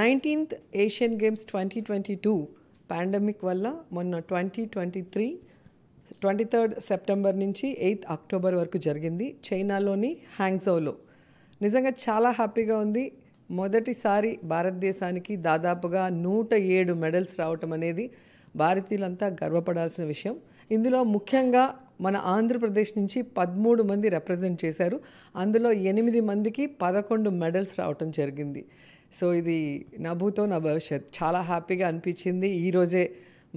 nineteenth Asian games twenty twenty two pandemic వల్ల మొన్న twenty twenty three twenty third September నుంచి eighth October వరకు జరిగింది చైనాలోని హ్యాంగ్జోలో నిజంగా చాలా హ్యాపీగా ఉంది మొదటిసారి భారతదేశానికి దాదాపుగా నూట ఏడు మెడల్స్ రావటం అనేది భారతీయులంతా గర్వపడాల్సిన విషయం ఇందులో ముఖ్యంగా మన ఆంధ్రప్రదేశ్ నుంచి పదమూడు మంది రిప్రజెంట్ చేశారు అందులో ఎనిమిది మందికి పదకొండు మెడల్స్ రావటం జరిగింది సో ఇది నభూతో నా భవిష్యత్ చాలా హ్యాపీగా అనిపించింది ఈరోజే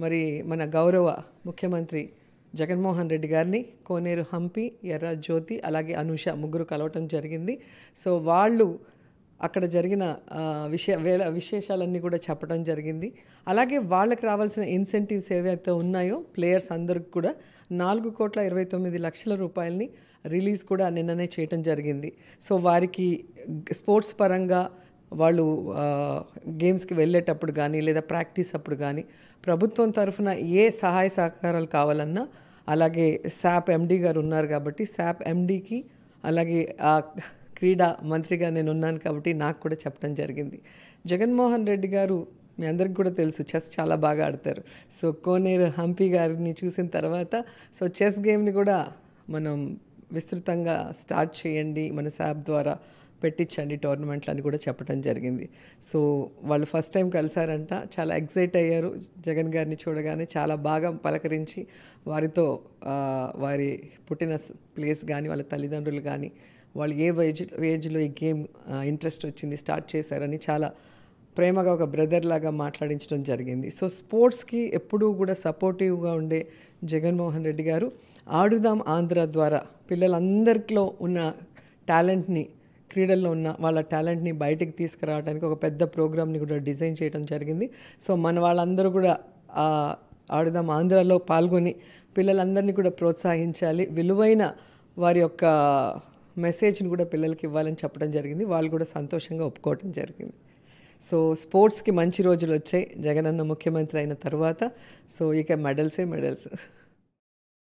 మరి మన గౌరవ ముఖ్యమంత్రి జగన్మోహన్ రెడ్డి గారిని కోనేరు హంపి ఎర్ర జ్యోతి అలాగే అనుష ముగ్గురు కలవటం జరిగింది సో వాళ్ళు అక్కడ జరిగిన విషయ వేల విశేషాలన్నీ కూడా చెప్పడం జరిగింది అలాగే వాళ్ళకి రావాల్సిన ఇన్సెంటివ్స్ ఏవైతే ఉన్నాయో ప్లేయర్స్ అందరికి కూడా నాలుగు కోట్ల ఇరవై తొమ్మిది లక్షల రూపాయలని రిలీజ్ కూడా నిన్ననే చేయటం జరిగింది సో వారికి స్పోర్ట్స్ పరంగా వాళ్ళు గేమ్స్కి వెళ్ళేటప్పుడు కానీ లేదా ప్రాక్టీస్ అప్పుడు కానీ ప్రభుత్వం తరఫున ఏ సహాయ సహకారాలు కావాలన్నా అలాగే శాప్ ఎండీ గారు ఉన్నారు కాబట్టి శాప్ ఎండీకి అలాగే ఆ క్రీడా మంత్రిగా నేను ఉన్నాను కాబట్టి నాకు కూడా చెప్పడం జరిగింది జగన్మోహన్ రెడ్డి గారు మీ అందరికి కూడా తెలుసు చెస్ చాలా బాగా ఆడతారు సో కోనేరు హంపి గారిని చూసిన తర్వాత సో చెస్ గేమ్ని కూడా మనం విస్తృతంగా స్టార్ట్ చేయండి మన శాప్ ద్వారా పెట్టించండి టోర్నమెంట్లు అని కూడా చెప్పడం జరిగింది సో వాళ్ళు ఫస్ట్ టైం కలిసారంట చాలా ఎగ్జైట్ అయ్యారు జగన్ గారిని చూడగానే చాలా బాగా పలకరించి వారితో వారి పుట్టిన ప్లేస్ కానీ వాళ్ళ తల్లిదండ్రులు కానీ వాళ్ళు ఏ వేజ్ ఏజ్లో ఈ గేమ్ ఇంట్రెస్ట్ వచ్చింది స్టార్ట్ చేశారని చాలా ప్రేమగా ఒక బ్రదర్ లాగా మాట్లాడించడం జరిగింది సో స్పోర్ట్స్కి ఎప్పుడూ కూడా సపోర్టివ్గా ఉండే జగన్మోహన్ రెడ్డి గారు ఆడుదాం ఆంధ్ర ద్వారా పిల్లలందరిలో ఉన్న టాలెంట్ని క్రీడల్లో ఉన్న వాళ్ళ టాలెంట్ని బయటికి తీసుకురావడానికి ఒక పెద్ద ప్రోగ్రామ్ని కూడా డిజైన్ చేయడం జరిగింది సో మన వాళ్ళందరూ కూడా ఆడుదాం ఆంధ్రాలో పాల్గొని పిల్లలందరినీ కూడా ప్రోత్సహించాలి విలువైన వారి యొక్క మెసేజ్ని కూడా పిల్లలకి ఇవ్వాలని చెప్పడం జరిగింది వాళ్ళు కూడా సంతోషంగా ఒప్పుకోవటం జరిగింది సో స్పోర్ట్స్కి మంచి రోజులు వచ్చాయి జగనన్న ముఖ్యమంత్రి అయిన తర్వాత సో ఇక మెడల్సే మెడల్స్